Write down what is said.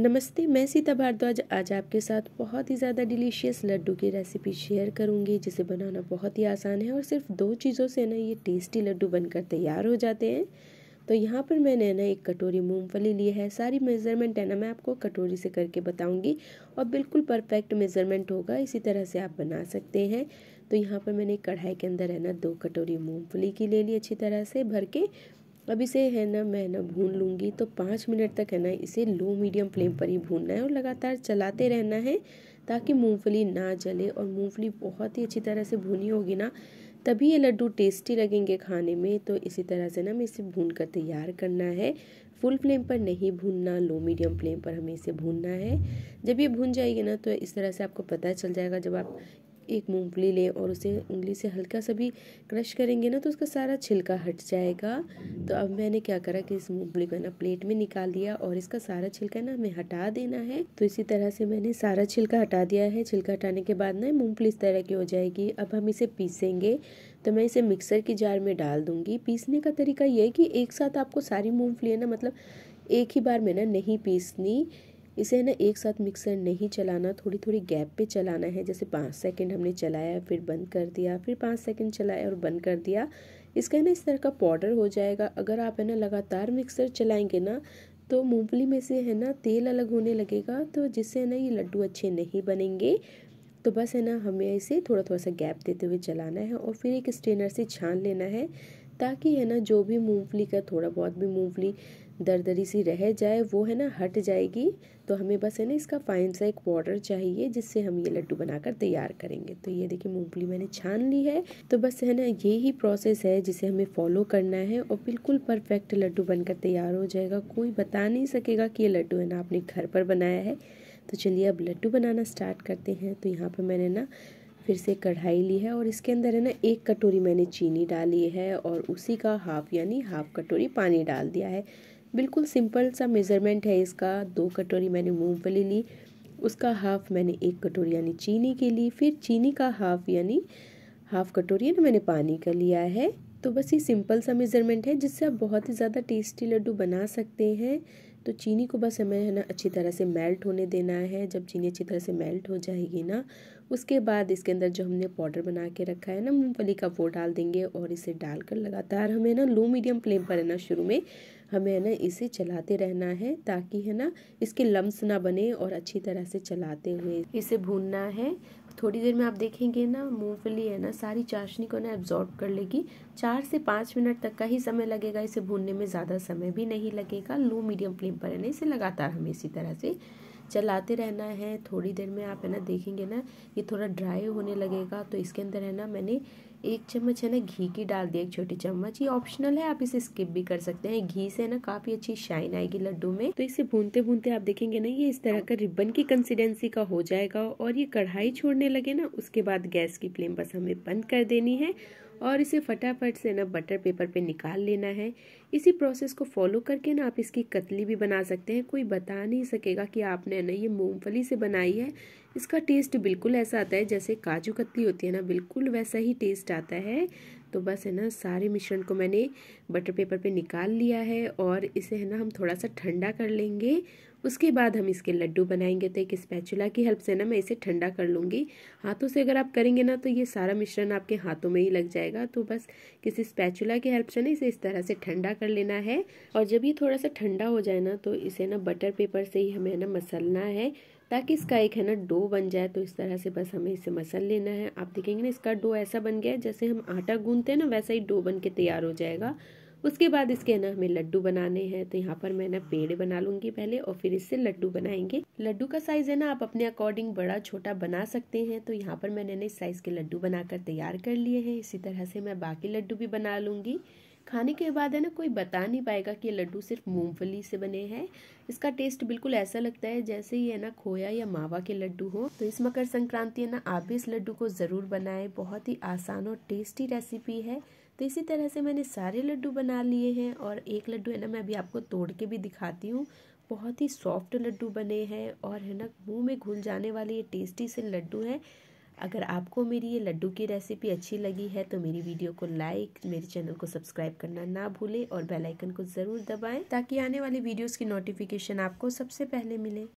नमस्ते मैं सीता भारद्वाज आज आपके साथ बहुत ही ज़्यादा डिलीशियस लड्डू की रेसिपी शेयर करूंगी जिसे बनाना बहुत ही आसान है और सिर्फ दो चीज़ों से ना ये टेस्टी लड्डू बनकर तैयार हो जाते हैं तो यहाँ पर मैंने ना एक कटोरी मूंगफली ली है सारी मेज़रमेंट है ना मैं आपको कटोरी से करके बताऊँगी और बिल्कुल परफेक्ट मेज़रमेंट होगा इसी तरह से आप बना सकते हैं तो यहाँ पर मैंने कढ़ाई के अंदर है ना दो कटोरी मूँगफली की ले ली अच्छी तरह से भर के अब इसे है ना मैं ना भून लूँगी तो पाँच मिनट तक है ना इसे लो मीडियम फ्लेम पर ही भूनना है और लगातार चलाते रहना है ताकि मूंगफली ना जले और मूंगफली बहुत ही अच्छी तरह से भुनी होगी ना तभी ये लड्डू टेस्टी लगेंगे खाने में तो इसी तरह से ना हमें इसे भून कर तैयार करना है फुल फ्लेम पर नहीं भूनना लो मीडियम फ्लेम पर हमें इसे भूनना है जब ये भून जाएगी ना तो इस तरह से आपको पता चल जाएगा जब आप एक मूंगफली लें और उसे उंगली से हल्का सा भी क्रश करेंगे ना तो उसका सारा छिलका हट जाएगा तो अब मैंने क्या करा कि इस मूंगफली को ना प्लेट में निकाल दिया और इसका सारा छिलका ना हमें हटा देना है तो इसी तरह से मैंने सारा छिलका हटा दिया है छिलका हटाने के बाद ना मूंगफली इस तरह की हो जाएगी अब हम इसे पीसेंगे तो मैं इसे मिक्सर की जार में डाल दूंगी पीसने का तरीका यह है कि एक साथ आपको सारी मूँगफली है ना मतलब एक ही बार में ना नहीं पीसनी इसे है ना एक साथ मिक्सर नहीं चलाना थोड़ी थोड़ी गैप पे चलाना है जैसे पाँच सेकंड हमने चलाया फिर बंद कर दिया फिर पाँच सेकंड चलाया और बंद कर दिया इसका है ना इस तरह का पाउडर हो जाएगा अगर आप है ना लगातार मिक्सर चलाएंगे ना तो मूंगफली में से है ना तेल अलग होने लगेगा तो जिससे ना ये लड्डू अच्छे नहीं बनेंगे तो बस है ना हमें इसे थोड़ा थोड़ा सा गैप देते हुए चलाना है और फिर एक स्ट्रेनर से छान लेना है ताकि है ना जो भी मूँगफली का थोड़ा बहुत भी मूँगफली दरदरी सी रह जाए वो है ना हट जाएगी तो हमें बस है ना इसका फाइन सा एक पाउडर चाहिए जिससे हम ये लड्डू बनाकर तैयार करेंगे तो ये देखिए मूंगफली मैंने छान ली है तो बस है ना ये ही प्रोसेस है जिसे हमें फॉलो करना है और बिल्कुल परफेक्ट लड्डू बनकर तैयार हो जाएगा कोई बता नहीं सकेगा कि ये लड्डू है ना आपने घर पर बनाया है तो चलिए अब लड्डू बनाना स्टार्ट करते हैं तो यहाँ पर मैंने ना फिर से कढ़ाई ली है और इसके अंदर है ना एक कटोरी मैंने चीनी डाली है और उसी का हाफ यानी हाफ कटोरी पानी डाल दिया है बिल्कुल सिंपल सा मेज़रमेंट है इसका दो कटोरी मैंने मूंगफली ली उसका हाफ़ मैंने एक कटोरी यानी चीनी की ली फिर चीनी का हाफ़ यानी हाफ़ कटोरी है ना मैंने पानी का लिया है तो बस ये सिंपल सा मेज़रमेंट है जिससे आप बहुत ही ज़्यादा टेस्टी लड्डू बना सकते हैं तो चीनी को बस हमें है ना अच्छी तरह से मेल्ट होने देना है जब चीनी अच्छी तरह से मेल्ट हो जाएगी ना उसके बाद इसके अंदर जो हमने पाउडर बना के रखा है ना मूँगफली का वो डाल देंगे और इसे डालकर लगातार हमें ना लो मीडियम फ्लेम पर है ना शुरू में हमें है ना इसे चलाते रहना है ताकि है ना इसके लम्स ना बने और अच्छी तरह से चलाते हुए इसे भूनना है थोड़ी देर में आप देखेंगे ना मूंगफली है ना सारी चाशनी को ना एब्जॉर्ब कर लेगी चार से पाँच मिनट तक का ही समय लगेगा इसे भूनने में ज़्यादा समय भी नहीं लगेगा लो मीडियम फ्लेम पर है ना इसे लगातार हमें इसी तरह से चलाते रहना है थोड़ी देर में आप है ना देखेंगे ना ये थोड़ा ड्राई होने लगेगा तो इसके अंदर है ना मैंने एक चम्मच है ना घी की डाल दिया एक छोटी चम्मच ये ऑप्शनल है आप इसे स्किप भी कर सकते हैं घी से ना काफी अच्छी शाइन आएगी लड्डू में तो इसे भूनते भूनते आप देखेंगे ना ये इस तरह का रिबन की कंसिस्टेंसी का हो जाएगा और ये कढ़ाई छोड़ने लगे ना उसके बाद गैस की फ्लेम बस हमें बंद कर देनी है और इसे फटाफट से ना बटर पेपर पे निकाल लेना है इसी प्रोसेस को फॉलो करके ना आप इसकी कतली भी बना सकते हैं कोई बता नहीं सकेगा कि आपने ना ये मूंगफली से बनाई है इसका टेस्ट बिल्कुल ऐसा आता है जैसे काजू कतली होती है ना बिल्कुल वैसा ही टेस्ट आता है तो बस है ना सारे मिश्रण को मैंने बटर पेपर पे निकाल लिया है और इसे है ना हम थोड़ा सा ठंडा कर लेंगे उसके बाद हम इसके लड्डू बनाएंगे तो एक स्पैचुला की हेल्प से ना मैं इसे ठंडा कर लूँगी हाथों से अगर आप करेंगे ना तो ये सारा मिश्रण आपके हाथों में ही लग जाएगा तो बस किसी स्पैचुला की हेल्प से ना इसे इस तरह से ठंडा कर लेना है और जब ये थोड़ा सा ठंडा हो जाए ना तो इसे ना बटर पेपर से ही हमें ना मसलना है ताकि इसका एक है ना डो बन जाए तो इस तरह से बस हमें इसे मसल लेना है आप देखेंगे ना इसका डो ऐसा बन गया है जैसे हम आटा गूंदते हैं ना वैसा ही डो बन के तैयार हो जाएगा उसके बाद इसके ना हमें लड्डू बनाने हैं तो यहाँ पर मैं ना पेड़ बना लूंगी पहले और फिर इससे लड्डू बनाएंगे लड्डू का साइज़ है ना आप अपने अकॉर्डिंग बड़ा छोटा बना सकते हैं तो यहाँ पर मैंने इस साइज़ के लड्डू बनाकर तैयार कर लिए हैं इसी तरह से मैं बाकी लड्डू भी बना लूंगी खाने के बाद है ना कोई बता नहीं पाएगा कि ये लड्डू सिर्फ मूंगफली से बने हैं इसका टेस्ट बिल्कुल ऐसा लगता है जैसे ये है ना खोया या मावा के लड्डू हो तो इस मकर संक्रांति है ना आप भी इस लड्डू को ज़रूर बनाएं बहुत ही आसान और टेस्टी रेसिपी है तो इसी तरह से मैंने सारे लड्डू बना लिए हैं और एक लड्डू है ना मैं अभी आपको तोड़ के भी दिखाती हूँ बहुत ही सॉफ्ट लड्डू बने हैं और है ना मुँह में घुल जाने वाले ये टेस्टी से लड्डू हैं अगर आपको मेरी ये लड्डू की रेसिपी अच्छी लगी है तो मेरी वीडियो को लाइक मेरे चैनल को सब्सक्राइब करना ना भूलें और बेल आइकन को ज़रूर दबाएं ताकि आने वाली वीडियोस की नोटिफिकेशन आपको सबसे पहले मिले